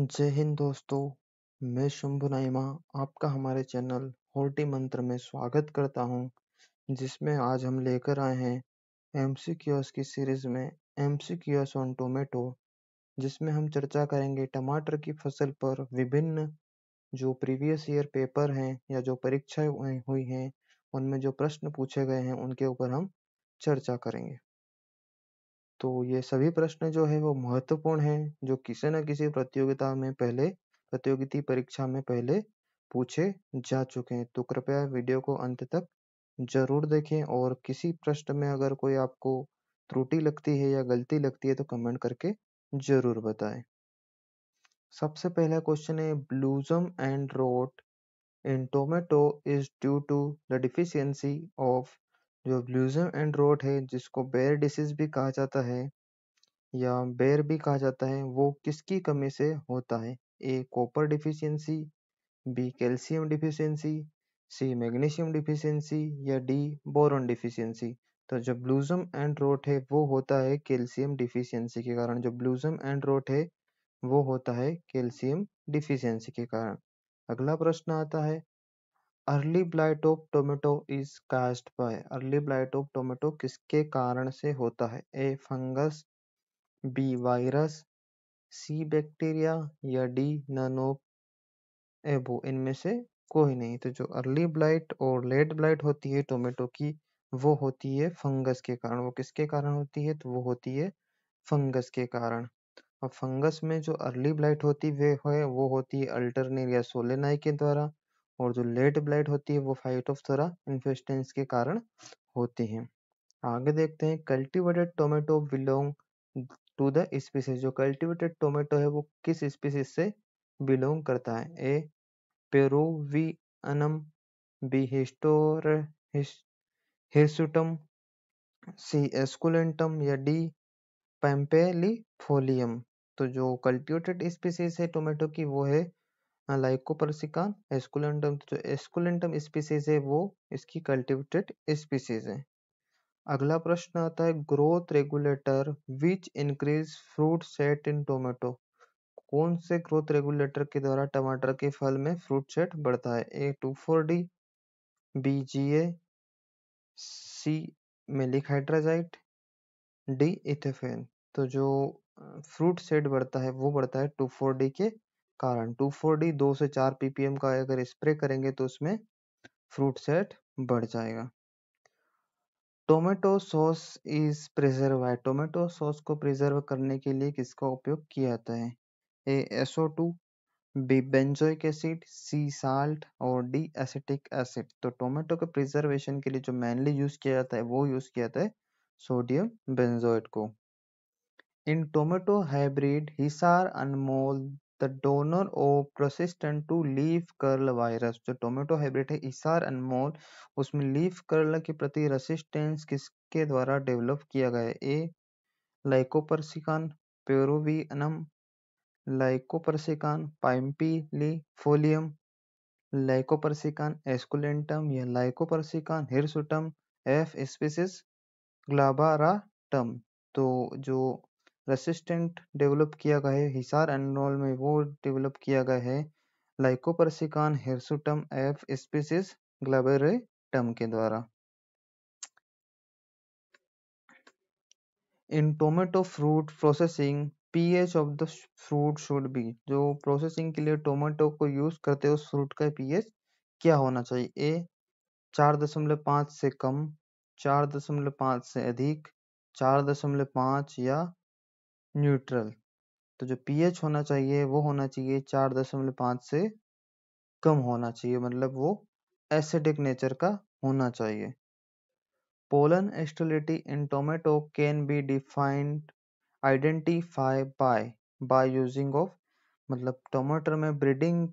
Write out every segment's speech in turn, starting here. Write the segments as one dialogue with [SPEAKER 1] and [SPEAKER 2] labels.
[SPEAKER 1] जय हिंद दोस्तों मैं शंभु नाइमा आपका हमारे चैनल होल्टी मंत्र में स्वागत करता हूं जिसमें आज हम लेकर आए हैं एम सी की सीरीज में एम सी ऑन टोमेटो जिसमें हम चर्चा करेंगे टमाटर की फसल पर विभिन्न जो प्रीवियस ईयर पेपर हैं या जो परीक्षाएं हुई हैं उनमें जो प्रश्न पूछे गए हैं उनके ऊपर हम चर्चा करेंगे तो ये सभी प्रश्न जो है वो महत्वपूर्ण है जो किसी न किसी प्रतियोगिता में पहले प्रतियोगिता परीक्षा में पहले पूछे जा चुके हैं तो कृपया वीडियो को अंत तक जरूर देखें और किसी प्रश्न में अगर कोई आपको त्रुटि लगती है या गलती लगती है तो कमेंट करके जरूर बताएं सबसे पहला क्वेश्चन है blossom end rot in tomato is due to the deficiency of जो ब्लूज़म एंड रोट है जिसको बेयर डिसीज भी कहा जाता है या बेयर भी कहा जाता है वो किसकी कमी से होता है A copper deficiency B calcium deficiency C magnesium deficiency या डी बोरन डिफिशियंसी तो जो ब्लूज़म एंड रोट है वो होता है कैल्शियम डिफिशियंसी के कारण जो ब्लूज़म एंड रोट है वो होता है कैल्शियम डिफिशियंसी के कारण अगला प्रश्न आता है early blight of tomato is caused by early blight of tomato किसके कारण से होता है A fungus B virus C bacteria या डी नन एबो इनमें से कोई नहीं तो जो अर्ली ब्लाइट और लेट ब्लाइट होती है टोमेटो की वो होती है फंगस के कारण वो किसके कारण होती है तो वो होती है फंगस के कारण और फंगस में जो अर्ली ब्लाइट होती है वो होती है अल्टरनेरिया सोलेनाई के द्वारा और जो लेट ब्लाइट होती है वो फाइटोफ्थोरा इन्फेस्टेंस के कारण होती है आगे देखते हैं cultivated tomato belong to the species जो कल्टीवेटेड टोमेटो है वो किस स्पीसीज से बिलोंग करता है ए पेरूवियनम बी हिस्टोर हिर्सुटम सी एस्कुलेंटम या डी पेम्पेलीफोलियम तो जो कल्टीवेटेड स्पीसीज है टोमेटो की वो है लाइकोपर्सिका हाँ, एस्कुलेंटम तो जो एस्कुलेंटम स्पीसीज है वो इसकी कल्टिवेटेड स्पीसीज है अगला प्रश्न आता है growth regulator which increase fruit set in tomato कौन से ग्रोथ रेगुलेटर के द्वारा टमाटर के फल में फ्रूट सेट बढ़ता है A two four D B G A C maleic hydrazide D ethephon तो जो फ्रूट सेट बढ़ता है वो बढ़ता है टू फोर डी के कारण टू फोर डी दो से चार पीपीएम का अगर स्प्रे करेंगे तो उसमें फ्रूट सेट बढ़ जाएगा tomato sauce is preserve tomato sauce को प्रिजर्व करने के लिए किसका उपयोग किया जाता है A S O two B benzoic acid C salt और डी एसिटिक एसिड तो टोमेटो के प्रिजर्वेशन के लिए जो मेनली यूज किया जाता है वो यूज किया जाता है सोडियम बेंजोइट को in tomato hybrid Hisar Anmol the donor of resistant to leaf curl virus जो टोमेटो हाइब्रिड है इसार अनमोल उसमें लीव कर्ल के प्रति रेसिस्टेंस किसके द्वारा डेवलप किया गया ए लाइकोपरसिकान पेरोविनम लाइकोपरसिकान पाइम्पीली फोलियम लाइकोपरसिकान एस्कुलेंटम या lycopersicon hirsutum f species glabratum तो जो रेसिस्टेंट डेवलप किया गया है हिसार एनरोल में वो डेवलप किया गया है lycopersicon hirsutum f species glabratum के द्वारा in tomato fruit processing pH of the fruit should be जो प्रोसेसिंग के लिए टोमेटो को यूज करते हैं उस फ्रूट का पीएच क्या होना चाहिए ए चार दशमलव पाँच से कम चार दशमलव पाँच से अधिक चार दशमलव पाँच या न्यूट्रल तो जो पीएच होना चाहिए वो होना चाहिए चार दशमलव पाँच से कम होना चाहिए मतलब वो एसिडिक नेचर का होना चाहिए pollen sterility in tomato can be defined identify by by using of मतलब टोमेटो में ब्रीडिंग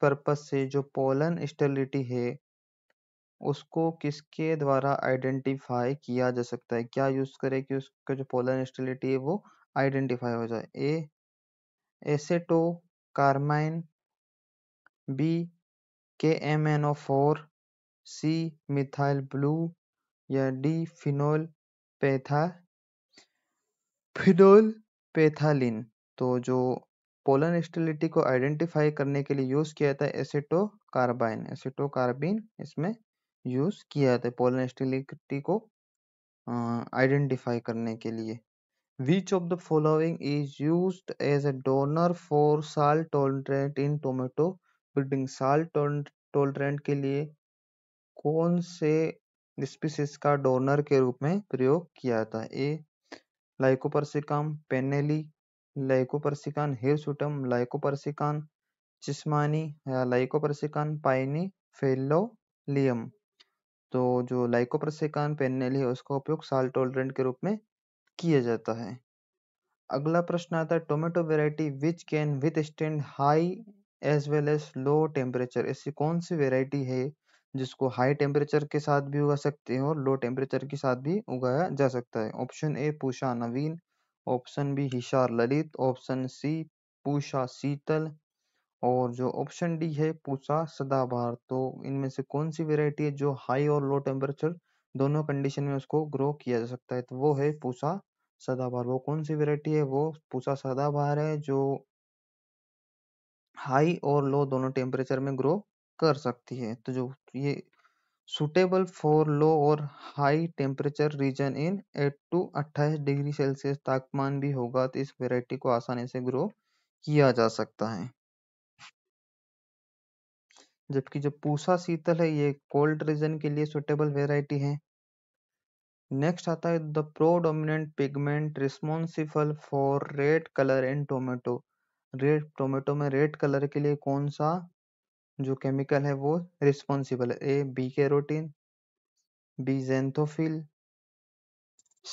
[SPEAKER 1] पर्पस से जो पोलन स्टेलिटी है उसको किसके द्वारा आइडेंटिफाई किया जा सकता है क्या यूज़ करें कि उसका जो पोलन स्टेलिटी है वो आइडेंटिफाई हो जाए A aceto carmine B K M N O four C methyl blue या डी फिनोल पैथा फिनोल पैथालिन तो जो पोलन स्टेलिटी को आइडेंटिफाई करने के लिए यूज़ किया जाता है एसेटो कार्बाइन एसेटो कार्बिन इसमें यूज़ किया जाता है पोलन स्टेलिटी को आइडेंटिफाई करने के लिए Which of the following is used as a donor for salt tolerant in tomato breeding? salt tolerant के लिए कौन से स्पीसीज का डोनर के रूप में प्रयोग किया था ए लाइकोपर्सिकम पेनेली लाइकोपर्सिकन हिरसुटम लाइकोपर्सिकन चिस्मानी या लाइकोपर्सिकन पाइनी फेलोलियम तो जो लाइकोपर्सिकन पेनेली है उसका उपयोग साल्ट टोलरेंट के रूप में किया जाता है अगला प्रश्न आता है tomato variety which can withstand high as well as low temperature ऐसी कौन सी वेराइटी है जिसको हाई टेम्परेचर के साथ भी उगा सकते हैं और लो टेम्परेचर के साथ भी उगाया जा सकता है option A Pusa Naveen option B Hisar Lalit option C Pusa Sheetal और जो ऑप्शन डी है पूषा सदाबहार तो इनमें से कौन सी वेराइटी है जो हाई और लो टेम्परेचर दोनों कंडीशन में उसको ग्रो किया जा सकता है तो वो है पूषा सदाबहार वो कौन सी वेरायटी है वो पूछा सदाबहार है जो हाई और लो दोनों टेम्परेचर में ग्रो कर सकती है तो जो ये सुटेबल फॉर लो और high temperature region in 8 to 28 degree Celsius तापमान भी होगा तो इस वेरायटी को आसानी से ग्रो किया जा सकता है जबकि जो पूसा शीतल है ये कोल्ड रीजन के लिए सुटेबल वेराइटी है नेक्स्ट आता है the predominant pigment responsible for red colour in tomato red tomato में रेड कलर के लिए कौन सा जो केमिकल है वो रिस्पॉन्सिबल है A B carotene B xanthophyll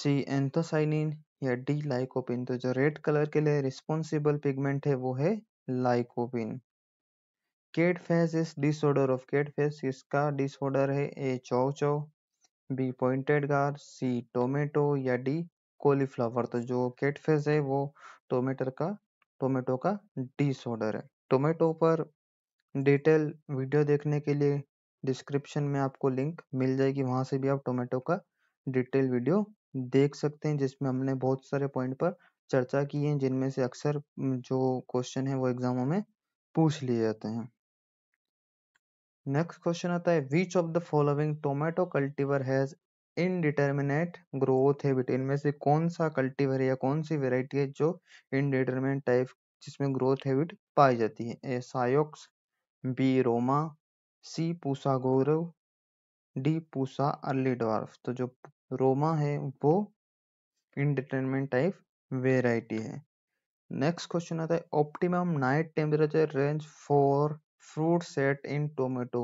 [SPEAKER 1] C anthocyanin या डी लाइकोपिन तो जो रेड कलर के लिए रिस्पॉन्सिबल पिगमेंट है वो है lycopene cat face is disorder of cat face इसका डिसऑर्डर है ए चौ चौ बी पॉइंटेड गार सी टोमेटो या डी कोलीफ्लावर तो जो केटफिश है वो टोमेटर का टोमेटो का डिसऑर्डर है टोमेटो पर डिटेल वीडियो देखने के लिए डिस्क्रिप्शन में आपको लिंक मिल जाएगी वहां से भी आप टोमेटो का डिटेल वीडियो देख सकते हैं जिसमें हमने बहुत सारे पॉइंट पर चर्चा की है जिनमें से अक्सर जो क्वेश्चन है वो एग्जामों में पूछ लिए जाते हैं नेक्स्ट क्वेश्चन आता है which of the following tomato cultivar has indeterminate growth habit इनमें से कौन सा कल्टीवर या कौन सी वेराइटी है जो इनडिटर्मिनेट टाइप जिसमें ग्रोथ हैबिट पाई जाती है A Sioux B Roma C Pusa Gaurav D Pusa early dwarf तो जो रोमा है वो इनडिटर्मिनेट टाइप वेराइटी है नेक्स्ट क्वेश्चन आता है optimum night temperature range for fruit set in tomato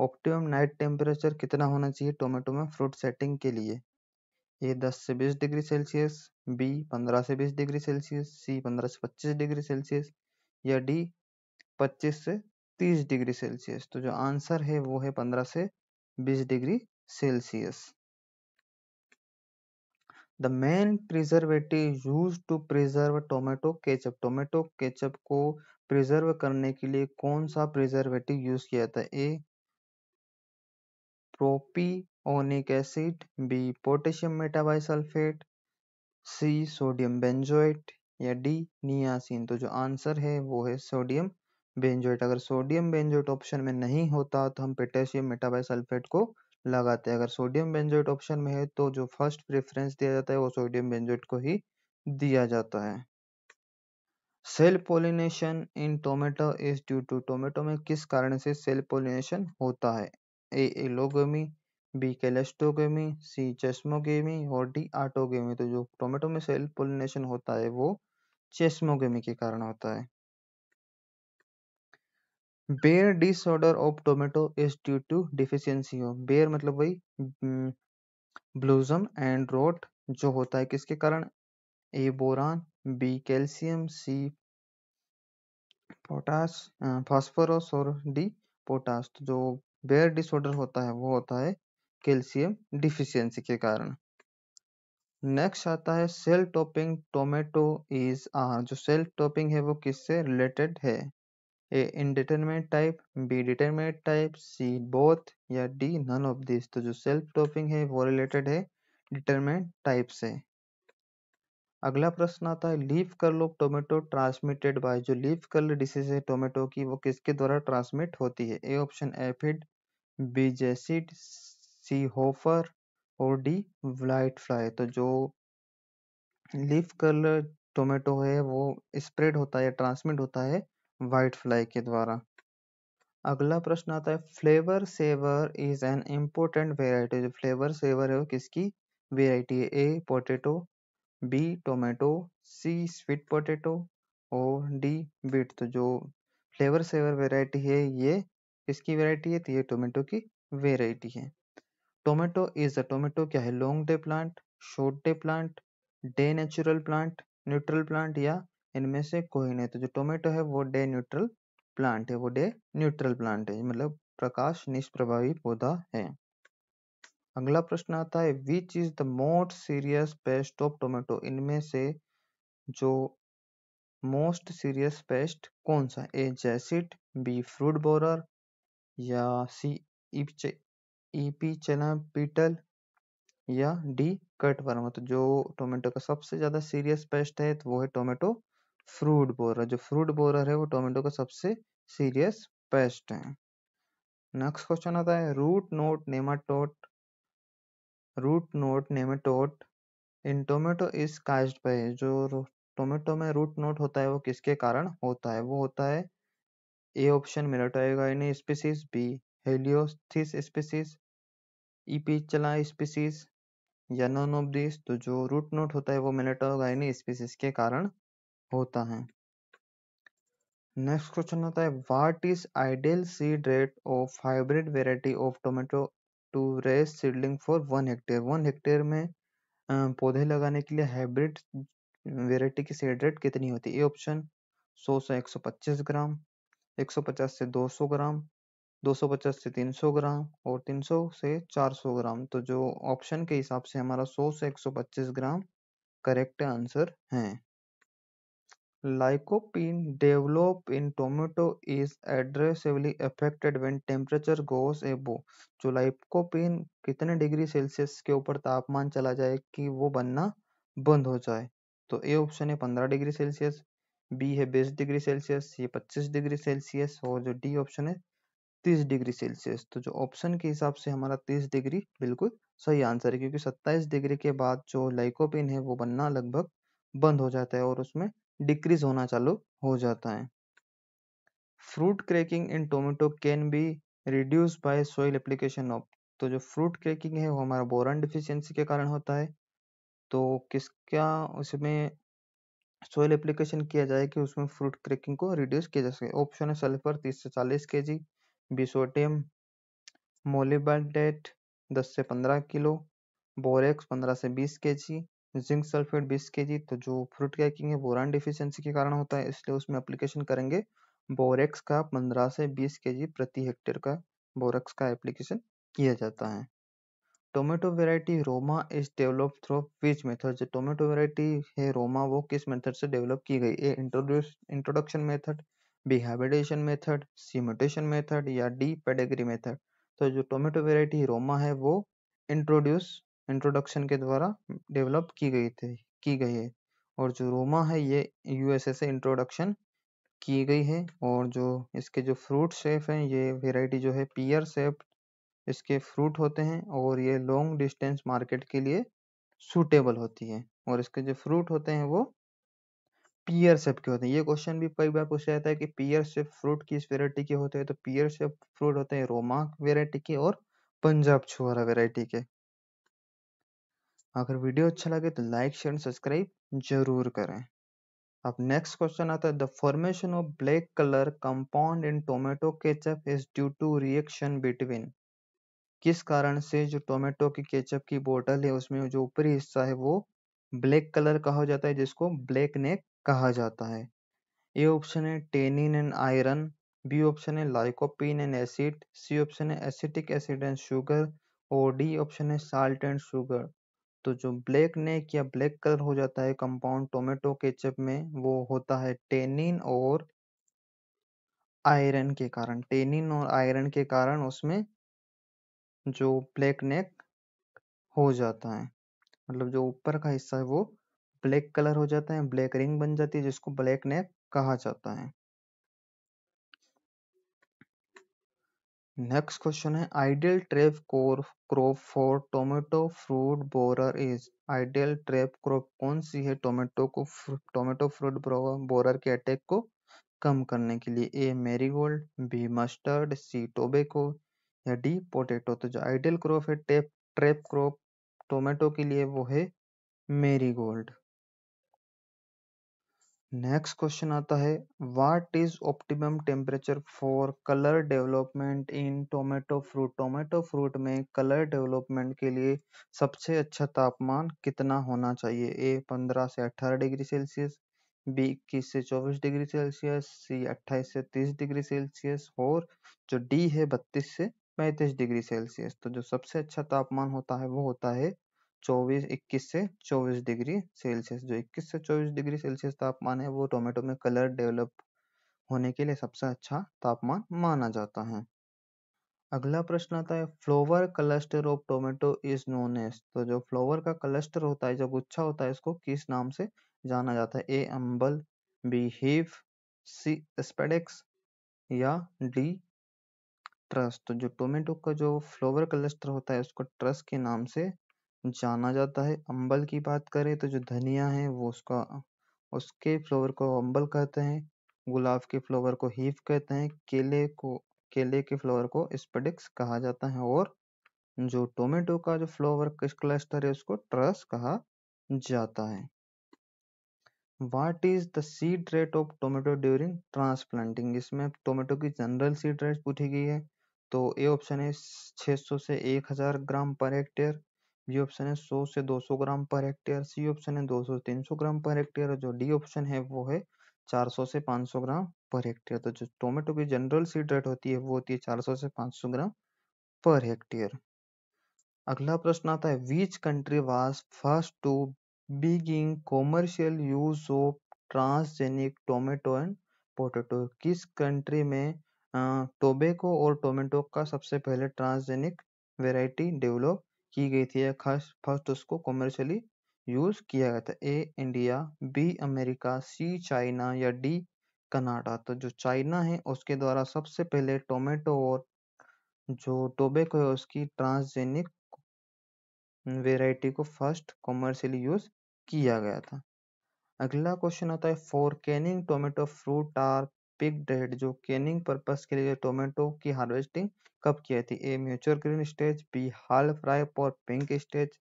[SPEAKER 1] optimum night temperature कितना होना चाहिए टोमेटो में फ्रूट सेटिंग के लिए ए 10 से 20 डिग्री सेल्सियस बी 15 से 20 डिग्री सेल्सियस सी 15 से 25 डिग्री सेल्सियस या डी 25 से 30 डिग्री सेल्सियस तो जो आंसर है वो है 15 से 20 degree Celsius the main preservative use to preserve tomato ketchup tomato ketchup को प्रिजर्व करने के लिए कौन सा प्रिजर्वेटिव यूज किया जाता है A propionic acid B potassium metabisulphite C sodium benzoate या डी नियासिन तो जो आंसर है वो है सोडियम बेंजोइट अगर सोडियम बेंजोइट ऑप्शन में नहीं होता तो हम पोटेशियम मेटाबाइसल्फेट को लगाते हैं अगर सोडियम बेंजोइट ऑप्शन में है तो जो फर्स्ट प्रेफरेंस दिया जाता है वो सोडियम बेंजोइट को ही दिया जाता है self pollination in tomato is due to tomato में किस कारण से सेल पोलिनेशन होता है ए एलोगेमी बी कैलेस्टोगेमी सी चेस्मोगेमी और डी आटोगेमी तो जो टोमेटो में सेल पोलिनेशन होता है वो चेस्मोगेमी के कारण होता है bear disorder of tomato is due to deficiency of bear मतलब वही ब्लूजम एंड रोट जो होता है किसके कारण A boron B calcium C potash phosphorus और डी पोटास तो जो बेयर डिसऑर्डर होता है वो होता है कैल्शियम डिफिशियंसी के कारण नेक्स्ट आता है self topping tomato is uh जो सेल टॉपिंग है वो किससे रिलेटेड है A indeterminate type B determinate type C both या डी नन ऑफ दिस तो जो सेल्फ टॉपिंग है वो रिलेटेड है डिटर्मिनेट टाइप से अगला प्रश्न आता है leaf curl of tomato transmitted by जो लीफ कर्ल डिसीज है टोमेटो की वो किसके द्वारा ट्रांसमिट होती है A option aphid B jassid C hopper और डी व्लाइट फ्लाई तो जो लीफ कर्ल टोमेटो है वो स्प्रेड होता है ट्रांसमिट होता है व्हाइट फ्लाई के द्वारा अगला प्रश्न आता है flavour saver is an important variety जो फ्लेवर सेवर है वो किसकी वेराइटी है A potato B tomato C sweet potato और डी बीट तो जो फ्लेवर सेवर वेराइटी है ये इसकी वेराइटी है तो ये टोमेटो की वेराइटी है टोमेटो इज अ टोमेटो क्या है long day plant short day plant day natural plant neutral plant या इनमें से कोई नहीं तो जो टोमेटो है वो डे न्यूट्रल प्लांट है वो डे न्यूट्रल प्लांट है मतलब प्रकाश निष्प्रभावी पौधा है अगला प्रश्न आता है which is the most serious pest of tomato इनमें से जो मोस्ट सीरियस पेस्ट कौन सा A jassid B fruit borer या सी ईपी चना पीटल या डी कट वर्म तो जो टोमेटो का सबसे ज़्यादा सीरियस पेस्ट है तो वो है टोमेटो फ्रूट बोरर जो फ्रूट बोरर है वो टोमेटो का सबसे सीरियस पेस्ट है नेक्स्ट क्वेश्चन आता है root knot nematode root knot nematode in tomato is caused by जो टोमेटो में रूट नोट होता है वो किसके कारण होता है वो होता है ए ऑप्शन मिलट आएगा टोएगाइन species B heliothis species E चला स्पीसीज या नॉन ऑफ दिस तो जो रूट नोट होता है वो मेलेटोगाइन स्पीसीज के कारण होता है नेक्स्ट क्वेश्चन होता है what is ideal seed rate of hybrid variety of tomato to raise seedling for one hectare one hectare में पौधे लगाने के लिए हाइब्रिड वेराइटी की सीड रेट कितनी होती है ए ऑप्शन 100 से 125 ग्राम 150 से 200 ग्राम 250 से 300 ग्राम और 300 से 400 ग्राम तो जो ऑप्शन के हिसाब से हमारा 100 से 125 ग्राम करेक्ट आंसर है Lycopene developed in tomatoes is adversely affected when temperature goes above. जो तो lycopene कितने डिग्री सेल्सियस के ऊपर तापमान चला जाए कि वो बनना बंद हो जाए तो ए ऑप्शन है 15 डिग्री सेल्सियस बी है बीस डिग्री सेल्सियस ये 25 डिग्री सेल्सियस और जो डी ऑप्शन है तीस डिग्री सेल्सियस तो जो ऑप्शन के हिसाब से हमारा तीस डिग्री बिल्कुल सही आंसर है क्योंकि सत्ताईस डिग्री के बाद जो लाइकोपिन है वो बनना लगभग बंद हो जाता है और उसमें डिक्रीज होना चालू हो जाता है fruit cracking in tomato can be reduce by soil application of तो जो फ्रूट क्रैकिंग है वो हमारा बोरन डिफिशियंसी के कारण होता है तो किसका उसमें सोइल एप्लीकेशन किया जाए कि उसमें फ्रूट क्रैकिंग को रिड्यूस किया जा सके ऑप्शन है सल्फर तीस से चालीस के जी बिसोटियम मोलिबेट दस से पंद्रह किलो बोरेक्स पंद्रह से बीस के जी जिंक सल्फेट 20 केजी तो जो फ्रूट कैकिंग है बोरान डिफिशियंसी के कारण होता है इसलिए उसमें एप्लीकेशन करेंगे बोरेक्स का 15 से 20 केजी प्रति हेक्टेयर का बोरेक्स का एप्लीकेशन किया जाता है tomato variety Roma is develop through which method जो टोमेटो वेराइटी है रोमा वो किस मेथड से डेवलप की गई A introduce introduction method B habitation method C mutation method या डी पेडेगरी मेथड तो जो टोमेटो वेराइटी रोमा है वो इंट्रोड्यूस इंट्रोडक्शन के द्वारा डेवलप की गई थी की गई है और जो रोमा है ये यूएसए से इंट्रोडक्शन की गई है और जो इसके जो फ्रूट शेप हैं ये वेराइटी जो है पियर शेप इसके फ्रूट होते हैं और ये लॉन्ग डिस्टेंस मार्केट के लिए सूटेबल होती है और इसके जो फ्रूट होते हैं वो पियर शेप के होते हैं ये क्वेश्चन भी कई बार पूछा जाता है कि पियर शेप फ्रूट किस वेराइटी के होते हैं तो पियर शेप फ्रूट होते हैं रोमा वेराइटी के और पंजाब छुआरा वेराइटी के अगर वीडियो अच्छा लगे तो लाइक शेयर एंड सब्सक्राइब जरूर करें अब नेक्स्ट क्वेश्चन आता है the formation of black colour compound in tomato ketchup is due to reaction between किस कारण से जो टोमेटो की केचप की बोतल है उसमें जो ऊपरी हिस्सा है वो ब्लैक कलर कहा जाता है जिसको ब्लैक नेक कहा जाता है ए ऑप्शन है tannin and iron B option है lycopene and acid C option है एसिटिक एसिड एंड शुगर और डी ऑप्शन है साल्ट एंड शुगर तो जो ब्लैक नेक या ब्लैक कलर हो जाता है कंपाउंड टोमेटो केचप में वो होता है टेनिन और आयरन के कारण टेनिन और आयरन के कारण उसमें जो ब्लैक नेक हो जाता है मतलब जो ऊपर का हिस्सा है वो ब्लैक कलर हो जाता है ब्लैक रिंग बन जाती है जिसको ब्लैक नेक कहा जाता है नेक्स्ट क्वेश्चन है ideal trap core crop for tomato fruit borer is ideal trap crop कौन सी है टोमेटो को टोमेटो फ्रूट बोरर के अटैक को कम करने के लिए A marigold B mustard C tobacco या डी पोटेटो तो जो आइडियल क्रॉप है टेप ट्रेप क्रॉप टोमेटो के लिए वो है मेरीगोल्ड नेक्स्ट क्वेश्चन आता है what is optimum temperature for colour development in tomato fruit tomato fruit में कलर डेवलपमेंट के लिए सबसे अच्छा तापमान कितना होना चाहिए ए 15 से 18 डिग्री सेल्सियस बी इक्कीस से चौबीस डिग्री सेल्सियस सी अट्ठाईस से तीस डिग्री सेल्सियस और जो डी है बत्तीस से पैंतीस डिग्री सेल्सियस तो जो सबसे अच्छा तापमान होता है वो होता है चौबीस इक्कीस से चौबीस डिग्री सेल्सियस जो इक्कीस से चौबीस डिग्री सेल्सियस तापमान है वो टोमेटो में कलर डेवलप होने के लिए सबसे अच्छा तापमान माना जाता है अगला प्रश्न आता है flower cluster of tomato is known as तो जो फ्लोवर का क्लस्टर होता है जो गुच्छा होता है इसको किस नाम से जाना जाता है ए अम्बल बी हीफ सी स्पेडेक्स या डी ट्रस्ट तो जो टोमेटो का जो फ्लोवर क्लस्टर होता है उसको ट्रस्ट के नाम से जाना जाता है अम्बल की बात करें तो जो धनिया है वो उसका उसके फ्लोवर को अम्बल कहते हैं गुलाब के फ्लोवर को हीफ कहते हैं केले को केले के फ्लोवर को स्पेडिक्स कहा जाता है और जो टोमेटो का जो फ्लोवर क्लस्टर है उसको ट्रस कहा जाता है what is the seed rate of tomato during transplanting इसमें टोमेटो की जनरल सीड रेट पूछी गई है तो ए ऑप्शन है 600 से 1000 ग्राम पर हेक्टेयर बी ऑप्शन है 100 से 200 ग्राम पर हेक्टेयर सी ऑप्शन है 200 से 300 ग्राम पर हेक्टेयर जो डी ऑप्शन है वो है 400 से 500 ग्राम पर हेक्टेयर तो जो टोमेटो की जनरल सीड रेट होती है वो होती है 400 से 500 ग्राम पर हेक्टेयर अगला प्रश्न आता है which country was first to begin commercial use of transgenic tomato and potato किस कंट्री में टोबेको और टोमेटो का सबसे पहले ट्रांसजेनिक वेराइटी डेवलप की गई थी खास फर्स्ट उसको कॉमर्शियली यूज किया गया था A India B America C China या डी कनाडा तो जो चाइना है उसके द्वारा सबसे पहले टोमेटो और जो टोबेको है उसकी ट्रांसजेनिक वेराइटी को फर्स्ट कॉमर्शियली यूज किया गया था अगला क्वेश्चन होता है for canning tomato fruit are pick है जो केनिंग पर्पस के लिए टोमेटो की हार्वेस्टिंग कब किया थी A mutual green stage B half ripe और pink stage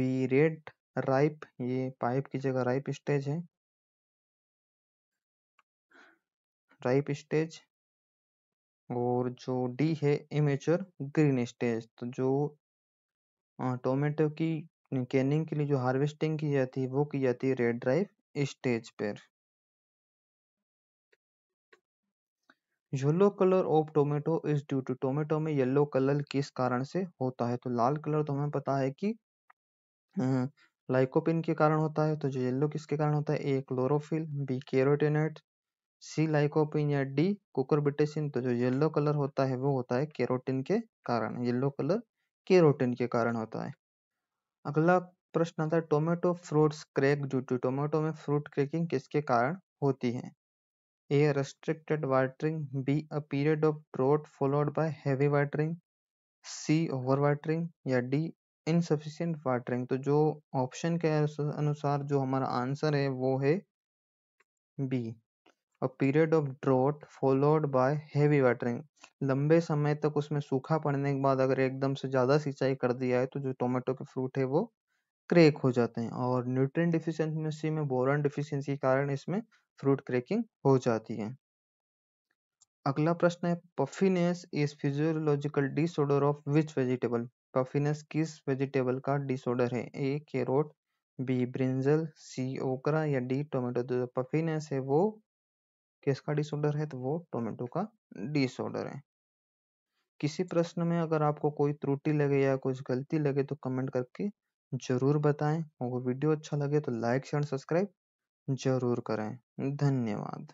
[SPEAKER 1] B red ripe ये पाइप की जगह राइप स्टेज है राइप स्टेज और जो डी है इमेचर ग्रीन स्टेज तो जो टोमेटो की कैनिंग के लिए जो हार्वेस्टिंग की जाती है वो की जाती है रेड ड्राइव स्टेज पर yellow colour of tomato is due to tomato में येलो कलर किस कारण से होता है तो लाल कलर तो हमें पता है कि हम्म, लाइकोपिन के कारण होता है तो जो येलो किसके कारण होता है A chlorophyll B carotenoid C lycopene या डी कुकरबिटेसिन तो जो येलो कलर होता है वो होता है कैरोटिन के कारण येलो कलर कैरोटिन के कारण होता है अगला प्रश्न आता है tomato fruits crack due to tomato में फ्रूट क्रैकिंग किसके कारण होती है A restricted watering B a period of drought followed by heavy watering C over watering या डी इनसफिशियंट वाटरिंग तो जो ऑप्शन के अनुसार जो हमारा आंसर है वो है B a period of drought followed by heavy watering लंबे समय तक उसमें सूखा पड़ने के बाद अगर एकदम से ज़्यादा सिंचाई कर दिया है तो जो टोमेटो के फ्रूट है वो क्रेक हो जाते हैं और न्यूट्रिएंट डिफिशियंसी में बोरन डिफिशियंसी के कारण इसमें फ्रूट क्रैकिंग हो जाती है अगला प्रश्न है puffiness is physiological disorder of which vegetable puffiness किस वेजिटेबल का डिसऑर्डर है A carrot B brinjal C okra या डी टोमेटो तो जो पफिनेस है वो किसका डिसऑर्डर है तो वो टोमेटो का डिसऑर्डर है किसी प्रश्न में अगर आपको कोई त्रुटि लगे या कुछ गलती लगे तो कमेंट करके जरूर बताएं और वीडियो अच्छा लगे तो लाइक शेयर सब्सक्राइब ज़रूर करें। धन्यवाद।